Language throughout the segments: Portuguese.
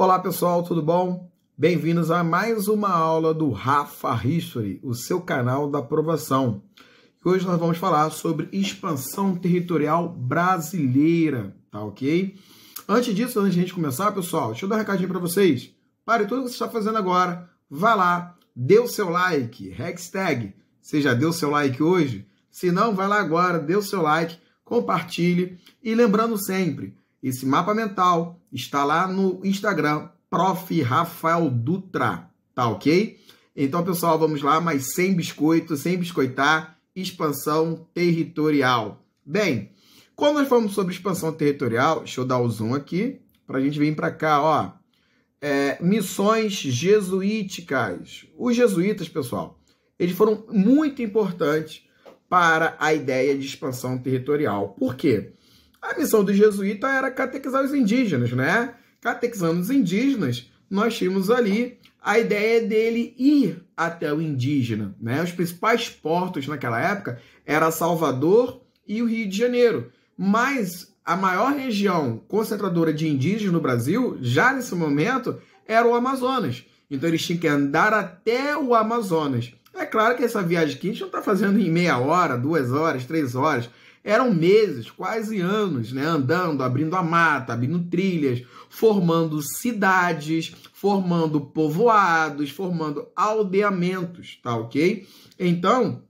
Olá pessoal, tudo bom? Bem-vindos a mais uma aula do Rafa History, o seu canal da aprovação. Hoje nós vamos falar sobre expansão territorial brasileira, tá ok? Antes disso, antes de a gente começar, pessoal, deixa eu dar um recadinho para vocês. Pare tudo que você está fazendo agora, vá lá, dê o seu like, hashtag, você já deu seu like hoje? Se não, vai lá agora, dê o seu like, compartilhe. E lembrando sempre, esse mapa mental Está lá no Instagram, Prof. Rafael Dutra, tá ok? Então, pessoal, vamos lá, mas sem biscoito, sem biscoitar, expansão territorial. Bem, quando nós falamos sobre expansão territorial, deixa eu dar o zoom aqui, para a gente vir para cá, ó. É, missões jesuíticas. Os jesuítas, pessoal, eles foram muito importantes para a ideia de expansão territorial. Por quê? A missão do jesuíta era catequizar os indígenas, né? Catequizando os indígenas, nós tínhamos ali a ideia dele ir até o indígena, né? Os principais portos naquela época era Salvador e o Rio de Janeiro, mas a maior região concentradora de indígenas no Brasil, já nesse momento, era o Amazonas. Então eles tinham que andar até o Amazonas. É claro que essa viagem aqui a gente não está fazendo em meia hora, duas horas, três horas. Eram meses, quase anos, né? Andando, abrindo a mata, abrindo trilhas, formando cidades, formando povoados, formando aldeamentos, tá ok? Então,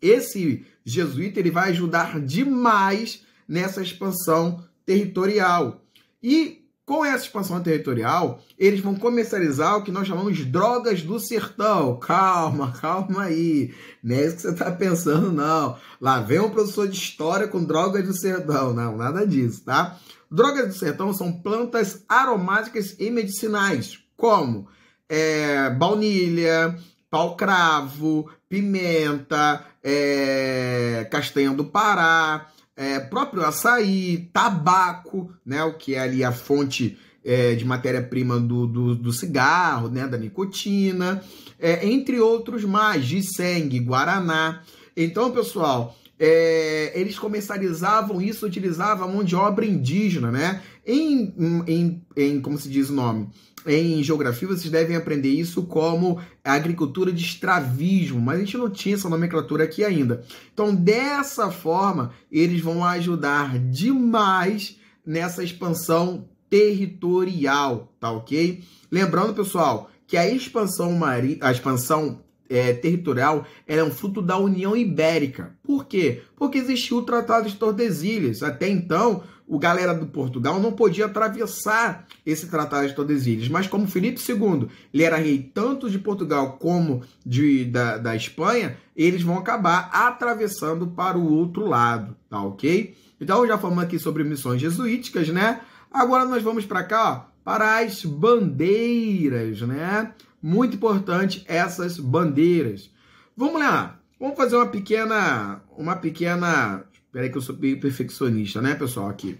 esse jesuíta ele vai ajudar demais nessa expansão territorial. E com essa expansão territorial, eles vão comercializar o que nós chamamos de drogas do sertão. Calma, calma aí. Não é isso que você está pensando, não. Lá vem um professor de história com drogas do sertão. Não, nada disso, tá? Drogas do sertão são plantas aromáticas e medicinais, como é, baunilha, pau-cravo, pimenta, é, castanha do Pará, é, próprio açaí, tabaco, né, o que é ali a fonte é, de matéria-prima do, do, do, cigarro, né, da nicotina, é, entre outros mais, ginseng, guaraná. Então, pessoal, é, eles comercializavam isso, utilizavam a mão de obra indígena, né? Em, hum, em, em como se diz o nome? Em geografia, vocês devem aprender isso como agricultura de extravismo mas a gente não tinha essa nomenclatura aqui ainda. Então, dessa forma, eles vão ajudar demais nessa expansão territorial, tá ok? Lembrando, pessoal, que a expansão, mari... a expansão é, territorial era é um fruto da União Ibérica. Por quê? Porque existiu o Tratado de Tordesilhas. Até então, o galera do Portugal não podia atravessar esse Tratado de Tordesilhas. Mas como Felipe II ele era rei tanto de Portugal como de, da, da Espanha, eles vão acabar atravessando para o outro lado, tá ok? Então já falamos aqui sobre missões jesuíticas, né? Agora nós vamos para cá, ó, para as bandeiras, né? Muito importante essas bandeiras. Vamos lá. Vamos fazer uma pequena uma pequena, espera que eu sou perfeccionista, né, pessoal aqui.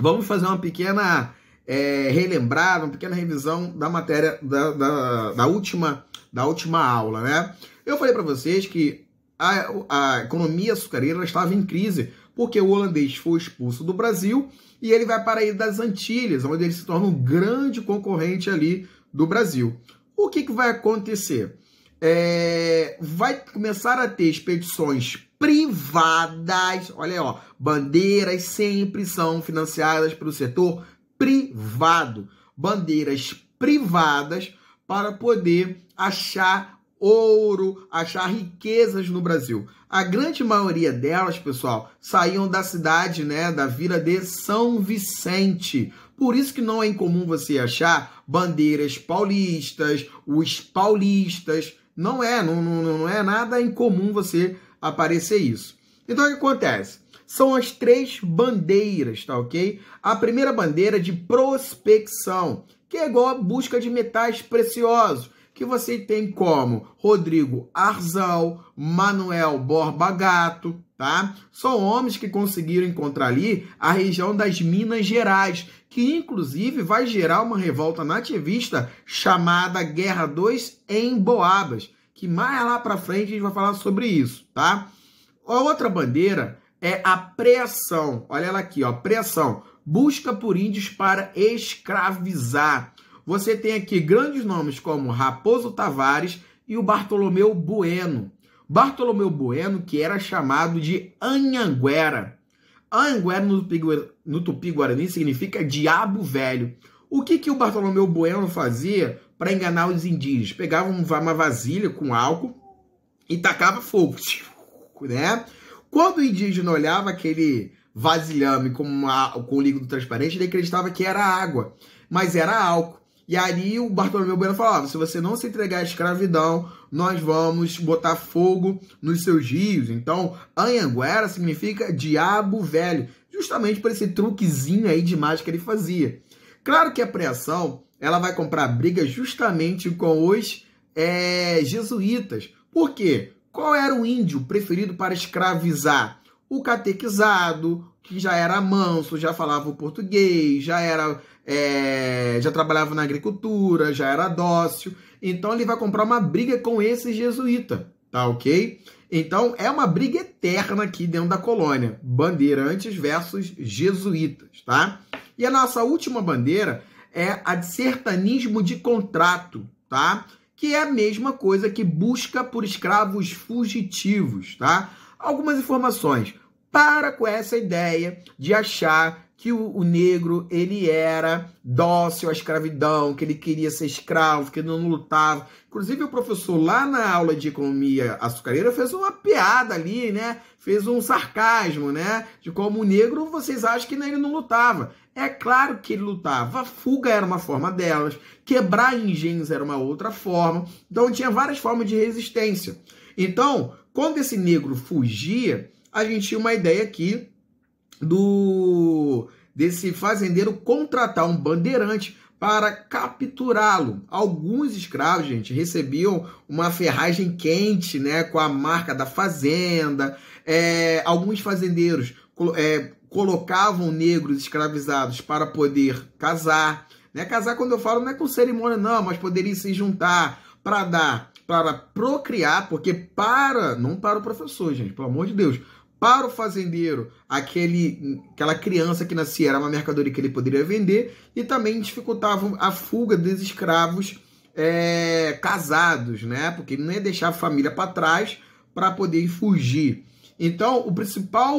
Vamos fazer uma pequena é, relembrada, uma pequena revisão da matéria da, da, da, última da última aula, né? Eu falei para vocês que a, a economia açucareira estava em crise porque o holandês foi expulso do Brasil e ele vai para a ilha das Antilhas, onde ele se torna um grande concorrente ali do Brasil o que, que vai acontecer? É, vai começar a ter expedições privadas. Olha aí, ó, bandeiras sempre são financiadas pelo setor privado. Bandeiras privadas para poder achar ouro, achar riquezas no Brasil. A grande maioria delas, pessoal, saíam da cidade, né, da vila de São Vicente. Por isso que não é incomum você achar bandeiras paulistas, os paulistas. Não é, não, não, não é nada incomum você aparecer isso. Então o que acontece? São as três bandeiras, tá ok? A primeira bandeira de prospecção, que é igual a busca de metais preciosos que você tem como Rodrigo Arzal, Manuel Borba Gato, tá? São homens que conseguiram encontrar ali a região das Minas Gerais, que inclusive vai gerar uma revolta nativista chamada Guerra dos Emboadas, que mais lá para frente a gente vai falar sobre isso, tá? A outra bandeira é a preação. Olha ela aqui, ó, preação. Busca por índios para escravizar você tem aqui grandes nomes como Raposo Tavares e o Bartolomeu Bueno. Bartolomeu Bueno, que era chamado de Anhanguera. Anhanguera no Tupi, Guarani significa diabo velho. O que, que o Bartolomeu Bueno fazia para enganar os indígenas? Pegava uma vasilha com álcool e tacava fogo. Né? Quando o indígena olhava aquele vasilhame com, uma, com líquido transparente, ele acreditava que era água, mas era álcool. E aí o Bartolomeu Bueno falava: se você não se entregar à escravidão, nós vamos botar fogo nos seus rios. Então, Anhanguera significa diabo velho, justamente por esse truquezinho aí de mágica que ele fazia. Claro que a preação ela vai comprar briga justamente com os é, jesuítas. Por quê? Qual era o índio preferido para escravizar? O catequizado, que já era manso, já falava o português, já era é, já trabalhava na agricultura, já era dócil. Então ele vai comprar uma briga com esse jesuíta, tá ok? Então é uma briga eterna aqui dentro da colônia, bandeirantes versus jesuítas, tá? E a nossa última bandeira é a de sertanismo de contrato, tá? Que é a mesma coisa que busca por escravos fugitivos, tá? Algumas informações para com essa ideia de achar que o, o, negro ele era dócil à escravidão, que ele queria ser escravo, que não lutava. Inclusive o professor lá na aula de economia açucareira fez uma piada ali, né? Fez um sarcasmo, né? De como o negro vocês acham que ele não lutava. É claro que ele lutava. fuga era uma forma delas, quebrar engenhos era uma outra forma. Então tinha várias formas de resistência. Então, quando esse negro fugia, a gente tinha uma ideia aqui do desse fazendeiro contratar um bandeirante para capturá-lo. Alguns escravos, gente, recebiam uma ferragem quente, né, com a marca da fazenda. É, alguns fazendeiros é, colocavam negros escravizados para poder casar. Né? Casar, quando eu falo, não é com cerimônia, não, mas poderiam se juntar para dar, para procriar, porque para, não para o professor, gente, pelo amor de Deus, para o fazendeiro aquele, aquela criança que nascia era uma mercadoria que ele poderia vender e também dificultava a fuga dos escravos é, casados, né? Porque ele não ia deixar a família para trás para poder fugir. Então, o principal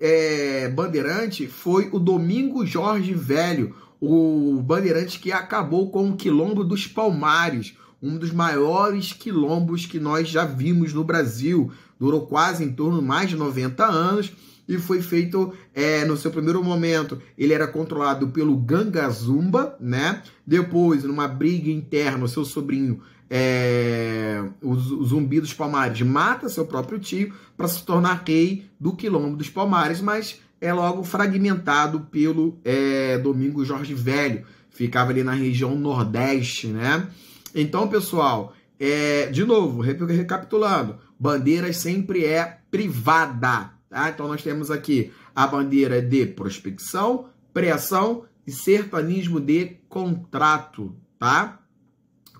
é, bandeirante foi o Domingo Jorge Velho, o bandeirante que acabou com o Quilombo dos Palmares, um dos maiores quilombos que nós já vimos no Brasil durou quase em torno mais de 90 anos e foi feito é, no seu primeiro momento. Ele era controlado pelo Ganga Zumba, né? Depois, numa briga interna, o seu sobrinho, é, o Zumbi dos Palmares, mata seu próprio tio para se tornar rei do Quilombo dos Palmares, mas é logo fragmentado pelo é, Domingo Jorge Velho. Ficava ali na região Nordeste, né? Então, pessoal, é, de novo, recapitulando, bandeira sempre é privada. Tá? Então nós temos aqui a bandeira de prospecção, preação e sertanismo de contrato, tá?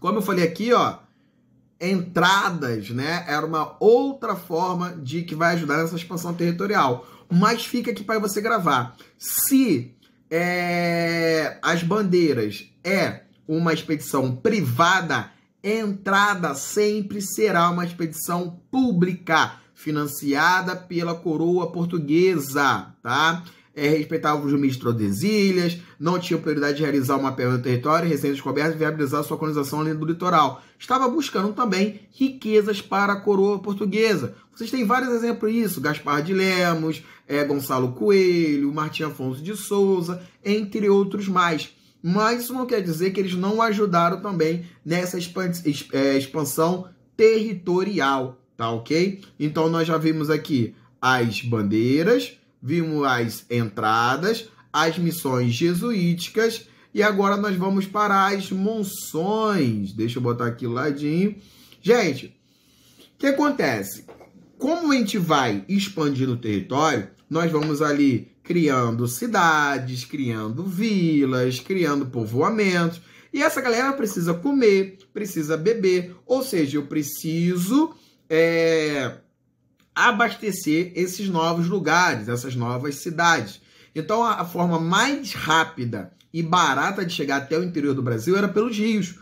Como eu falei aqui, ó, entradas, né? Era uma outra forma de que vai ajudar nessa expansão territorial. Mas fica aqui para você gravar. Se é, as bandeiras é uma expedição privada, entrada sempre será uma expedição pública, financiada pela coroa portuguesa, tá? É, respeitava os ministros das ilhas, não tinha prioridade de realizar o mapeamento do território recém-descoberto e viabilizar sua colonização além do litoral. Estava buscando também riquezas para a coroa portuguesa. Vocês têm vários exemplos disso, Gaspar de Lemos, é, Gonçalo Coelho, Martim Afonso de Souza, entre outros mais mas isso não quer dizer que eles não ajudaram também nessa é, expansão territorial, tá ok? Então nós já vimos aqui as bandeiras, vimos as entradas, as missões jesuíticas e agora nós vamos para as monções. Deixa eu botar aqui ladinho. Gente, o que acontece? Como a gente vai expandindo o território, nós vamos ali criando cidades, criando vilas, criando povoamentos. E essa galera precisa comer, precisa beber, ou seja, eu preciso é, abastecer esses novos lugares, essas novas cidades. Então, a, a forma mais rápida e barata de chegar até o interior do Brasil era pelos rios,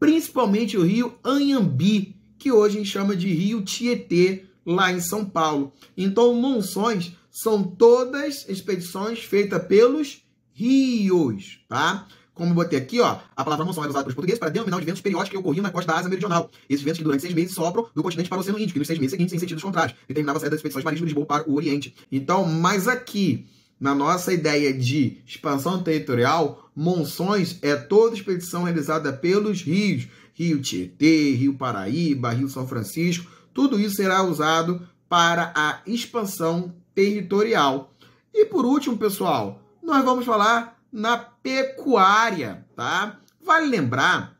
principalmente o rio Anhambi, que hoje a gente chama de Rio Tietê, lá em São Paulo. Então, monções são todas expedições feitas pelos rios, tá? Como botei aqui, ó, a palavra monção é usada pelos portugueses para denominar os ventos periódicos que ocorriam na costa da Ásia Meridional. Esses ventos que durante seis meses sopram do continente para o Oceano Índico, e nos seis meses seguintes, em sentidos contrários, determinava a saída das expedições marítimas de Lisboa para o Oriente. Então, mas aqui, na nossa ideia de expansão territorial, monções é toda expedição realizada pelos rios. Rio Tietê, Rio Paraíba, Rio São Francisco, tudo isso será usado para a expansão territorial. E por último, pessoal, nós vamos falar na pecuária, tá? Vale lembrar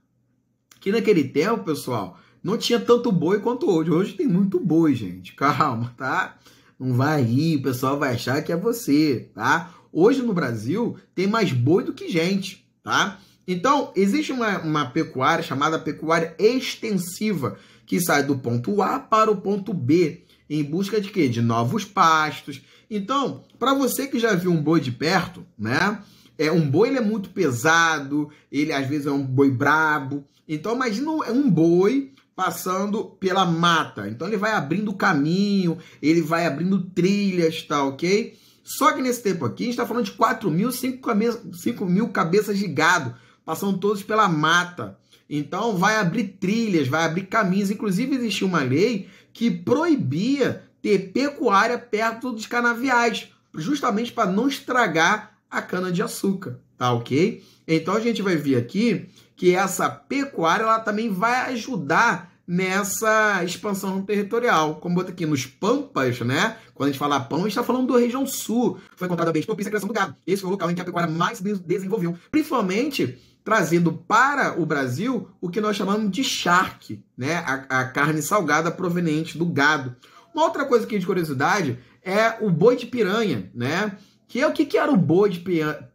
que naquele tempo, pessoal, não tinha tanto boi quanto hoje. Hoje tem muito boi, gente. Calma, tá? Não vai rir, o pessoal vai achar que é você, tá? Hoje no Brasil tem mais boi do que gente, tá? Então, existe uma, uma pecuária chamada pecuária extensiva, que sai do ponto A para o ponto B em busca de quê? De novos pastos. Então, para você que já viu um boi de perto, né? É, um boi ele é muito pesado, ele às vezes é um boi brabo. Então, imagina é um boi passando pela mata. Então, ele vai abrindo caminho, ele vai abrindo trilhas, tá ok? Só que nesse tempo aqui, a gente está falando de 4 mil, 5 mil cabeças de gado, passando todos pela mata. Então vai abrir trilhas, vai abrir caminhos. Inclusive existia uma lei que proibia ter pecuária perto dos canaviais, justamente para não estragar a cana de açúcar, tá OK? Então a gente vai ver aqui que essa pecuária ela também vai ajudar nessa expansão territorial. Como bota aqui nos Pampas, né? Quando a gente fala pão, a gente está falando da região sul. Foi encontrada bem propícia à criação do gado. Esse foi o local em que a pecuária mais se desenvolveu, principalmente trazendo para o Brasil o que nós chamamos de charque, né? A, a, carne salgada proveniente do gado. Uma outra coisa aqui é de curiosidade é o boi de piranha, né? Que é o que, que era o boi de,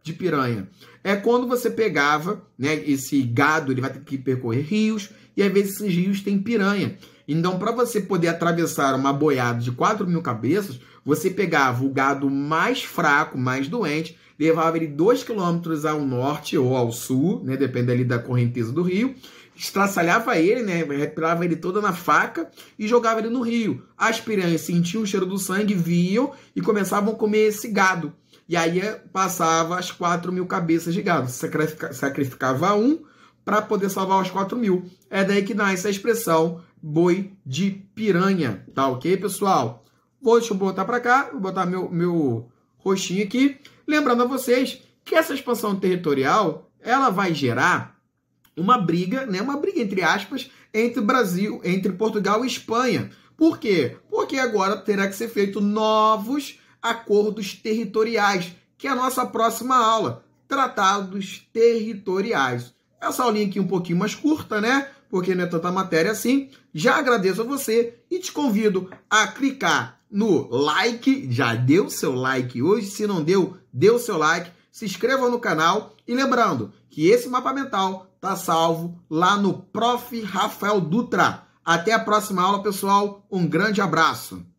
de piranha? É quando você pegava, né? Esse gado ele vai ter que percorrer rios e às vezes esses rios têm piranha. Então, para você poder atravessar uma boiada de 4 mil cabeças, você pegava o gado mais fraco, mais doente, levava ele 2 km ao norte ou ao sul, né, depende ali da correnteza do rio, estraçalhava ele, né? Repilava ele toda na faca e jogava ele no rio. As piranhas sentiam o cheiro do sangue, viam e começavam a comer esse gado. E aí eh, passava as 4 mil cabeças de gado. sacrificava um para poder salvar as 4 mil. É daí que nasce a expressão boi de piranha. Tá ok, pessoal? Vou, deixa eu botar para cá, vou botar meu, meu roxinho aqui. Lembrando a vocês que essa expansão territorial ela vai gerar uma briga, né? Uma briga entre aspas entre Brasil, entre Portugal e Espanha. Por quê? Porque agora terá que ser feito novos acordos territoriais, que é a nossa próxima aula, tratados territoriais. Essa aulinha aqui um pouquinho mais curta, né? Porque não é tanta matéria assim. Já agradeço a você e te convido a clicar no like. Já deu seu like hoje? Se não deu, dê o seu like. Se inscreva no canal. E lembrando que esse mapa mental tá salvo lá no Prof. Rafael Dutra. Até a próxima aula, pessoal. Um grande abraço.